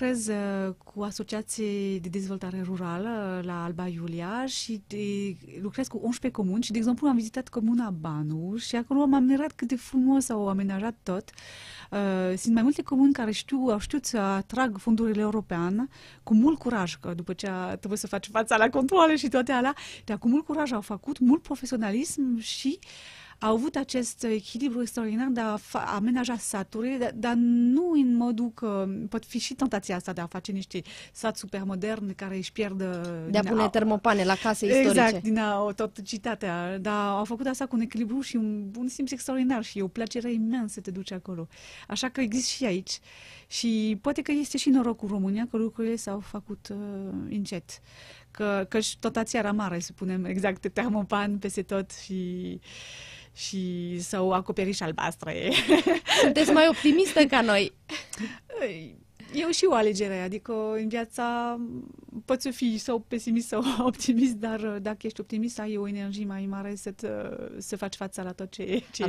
lucrez uh, cu asociații de dezvoltare rurală uh, la Alba Iulia și de, uh, lucrez cu 11 comuni și, de exemplu, am vizitat comuna Banu și acolo am mirat cât de frumos au amenajat tot. sunt mai multe comuni care știu, au știut să atrag fondurile europene cu mult curaj, că după ce a, trebuie să faci fața la controle și toate alea, dar cu mult curaj au făcut, mult profesionalism și uh, au avut acest echilibru extraordinar de a amenaja saturile, dar nu în modul că pot fi și tentația asta de a face niște sat modern care își pierdă... De a pune a, termopane la case exact, istorice. Exact, din autenticitatea. Dar au făcut asta cu un echilibru și un bun simț extraordinar și o plăcere imensă să te duci acolo. Așa că există și aici. Și poate că este și norocul România că lucrurile s-au făcut uh, încet că, că și tot era mare, să punem exact termopan peste tot și și să o acoperi și albastră. Sunteți mai optimistă ca noi. Eu și o alegere, adică în viața poți să fii sau pesimist sau optimist, dar uh, dacă ești optimist ai o energie mai mare să, te, uh, să faci fața la tot ce, ce